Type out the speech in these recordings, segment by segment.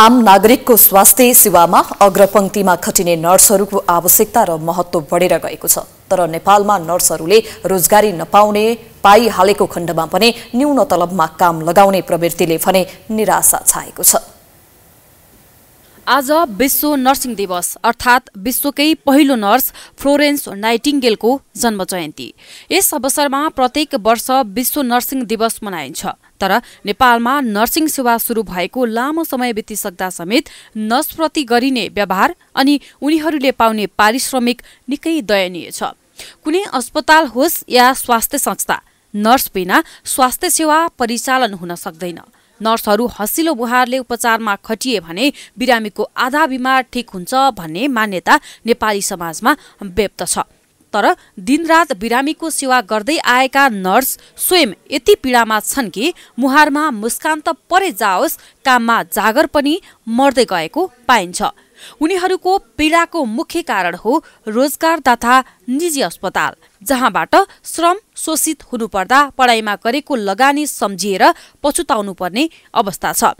आम नागरिकको स्वास्थ्य सेवामा अग्रपङ्क्तिमा खटिने नर्सहरूको आवश्यकता र महत्त्व बढेर गएको छ तर नेपालमा नर्सहरूले रोजगारी नपाउने पाइहालेको खण्डमा पनि न्यून तलबमा काम लगाउने प्रवृत्तिले भने निराशा छाएको छ आज विश्व नर्सिङ दिवस अर्थात् विश्वकै पहिलो नर्स फ्लोरेन्स नाइटिङ्गेलको जन्म जयन्ती यस अवसरमा प्रत्येक वर्ष विश्व नर्सिङ दिवस मनाइन्छ तर नेपालमा नर्सिङ सेवा सुरु भएको लामो समय बितिसक्दा समेत नर्सप्रति गरिने व्यवहार अनि उनीहरूले पाउने पारिश्रमिक निकै दयनीय छ कुनै अस्पताल होस् या स्वास्थ्य संस्था नर्स बिना स्वास्थ्य सेवा परिचालन हुन सक्दैन नर्सहरू हँसिलो बुहारले उपचारमा खटिए भने बिरामीको आधा बिमार ठिक हुन्छ भन्ने मान्यता नेपाली समाजमा व्याप्त छ तर दिनरात बिरामीको सेवा गर्दै आएका नर्स स्वयं यति पीडामा छन् कि मुहारमा मुस्कान त परे जाओस् काममा जागर पनि मर्दै गएको पाइन्छ उनीहरूको पीडाको मुख्य कारण हो रोजगार तथा निजी अस्पताल जहाँबाट श्रम शोषित हुनुपर्दा पढाइमा गरेको लगानी सम्झिएर पछुताउनुपर्ने अवस्था छ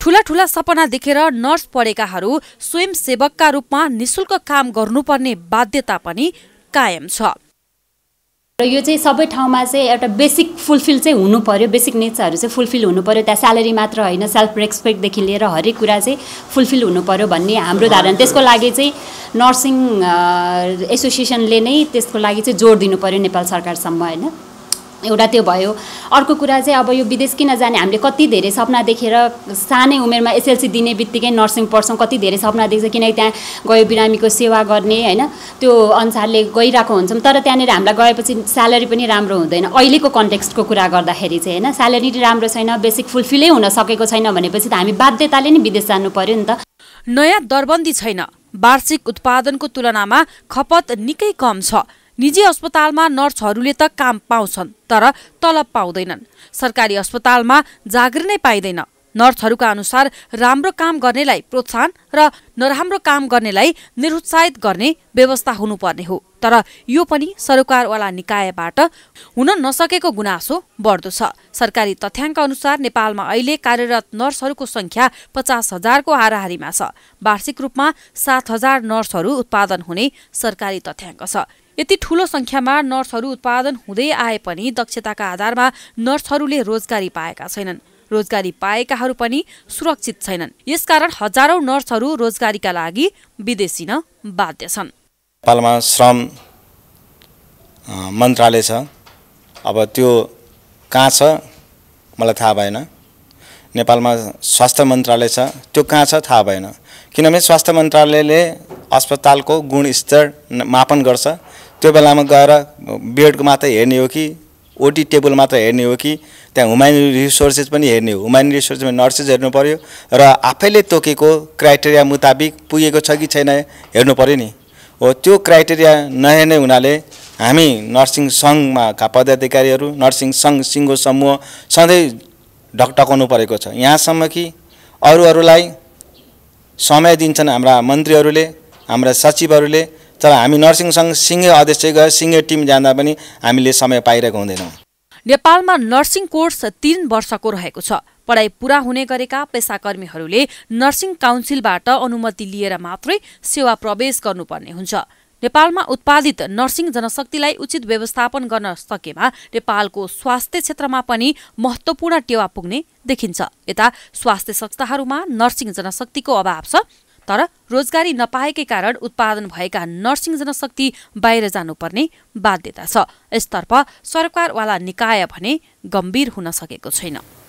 ठूला ठूला सपना देखेर नर्स पढेकाहरू स्वयंसेवकका रूपमा निशुल्क काम गर्नुपर्ने बाध्यता पनि कायम छ र यो चाहिँ सबै ठाउँमा चाहिँ एउटा बेसिक फुलफिल चाहिँ हुनु पऱ्यो बेसिक नेचरहरू चाहिँ फुलफिल हुनु पऱ्यो त्यहाँ स्यालेरी मात्र होइन सेल्फ रेस्पेक्टदेखि लिएर हरेक कुरा चाहिँ फुलफिल हुनु पऱ्यो भन्ने हाम्रो धारणा त्यसको लागि चाहिँ नर्सिङ एसोसिएसनले नै त्यसको लागि चाहिँ जोड दिनु पऱ्यो नेपाल सरकारसम्म होइन एउटा त्यो भयो अर्को कुरा चाहिँ अब यो विदेश किन जाने हामीले कति धेरै सपना देखेर सानै उमेरमा एसएलसी दिने बित्तिकै नर्सिङ पढ्छौँ कति धेरै सपना देख्छ किनकि त्यहाँ गयो बिरामीको सेवा गर्ने होइन त्यो अनुसारले गइरहेको हुन्छौँ तर त्यहाँनिर हामीलाई गएपछि स्यालेरी पनि राम्रो हुँदैन अहिलेको कन्टेक्स्टको कुरा गर्दाखेरि चाहिँ होइन स्यालेरी राम्रो छैन बेसिक फुलफिलै हुन सकेको छैन भनेपछि त हामी बाध्यताले नै विदेश जानु पर्यो नि त नयाँ दरबन्दी छैन वार्षिक उत्पादनको तुलनामा खपत निकै कम छ निजी अस्पतालमा नर्सहरूले त काम पाउँछन् तर तलब पाउँदैनन् सरकारी अस्पतालमा जागिर नै पाइँदैन नर्सहरूका अनुसार राम्रो काम गर्नेलाई प्रोत्साहन र नराम्रो काम गर्नेलाई निरुत्साहित गर्ने व्यवस्था हुनुपर्ने हो तर यो पनि सरकारवाला निकायबाट हुन नसकेको गुनासो बढ्दो छ सरकारी तथ्याङ्क अनुसार नेपालमा अहिले कार्यरत नर्सहरूको सङ्ख्या पचास हजारको हाराहारीमा छ वार्षिक रूपमा सात हजार नर्सहरू उत्पादन हुने सरकारी तथ्याङ्क छ यति ठूलो सङ्ख्यामा नर्सहरू उत्पादन हुँदै आए पनि दक्षताका आधारमा नर्सहरूले रोजगारी पाएका छैनन् रोजगारी पाएकाहरू पनि सुरक्षित छैनन् यसकारण हजारौँ नर्सहरू रोजगारीका लागि विदेशिन बाध्य छन् नेपालमा श्रम मन्त्रालय छ अब त्यो कहाँ छ मलाई थाहा भएन नेपालमा स्वास्थ्य मन्त्रालय छ त्यो कहाँ छ थाहा भएन किनभने स्वास्थ्य मन्त्रालयले अस्पतालको गुणस्तर मापन गर्छ त्यो बेलामा गएर बेडको मात्र हेर्ने हो कि ओटी टेबल मात्र हेर्ने हो कि त्यहाँ ह्युमेन रिसोर्सेस पनि हेर्ने हो ह्युमेन रिसोर्सेसमा नर्सेस हेर्नु पऱ्यो र आफैले तोकेको क्राइटेरिया मुताबिक पुगेको छ कि छैन हेर्नु पऱ्यो नि हो त्यो क्राइटेरिया नहेर्ने हुनाले हामी नर्सिङ का पदाधिकारीहरू नर्सिङ सङ्घ सिङ्गो समूह सधैँ ढकढकाउनु परेको छ यहाँसम्म कि अरू समय दिन्छन् हाम्रा मन्त्रीहरूले हाम्रा सचिवहरूले तर हामी नर्सिङसँग सिङ्गे अध्यक्ष गएर सिङ्गे टिम जाँदा पनि हामीले समय पाइरहेको हुँदैनौँ नेपालमा नर्सिङ कोर्स तीन वर्षको रहेको छ पढाइ पूरा हुने गरेका पेसाकर्मीहरूले नर्सिङ काउन्सिलबाट अनुमति लिएर मात्रै सेवा प्रवेश गर्नुपर्ने हुन्छ नेपालमा उत्पादित नर्सिङ जनशक्तिलाई उचित व्यवस्थापन गर्न सकेमा नेपालको स्वास्थ्य क्षेत्रमा पनि महत्वपूर्ण टेवा पुग्ने देखिन्छ यता स्वास्थ्य संस्थाहरूमा नर्सिङ जनशक्तिको अभाव छ तर रोजगारी नपाएकै कारण उत्पादन भएका नर्सिङ जनशक्ति बाहिर जानुपर्ने बाध्यता छ यसतर्फ सरकारवाला निकाय भने गम्भीर हुन सकेको छैन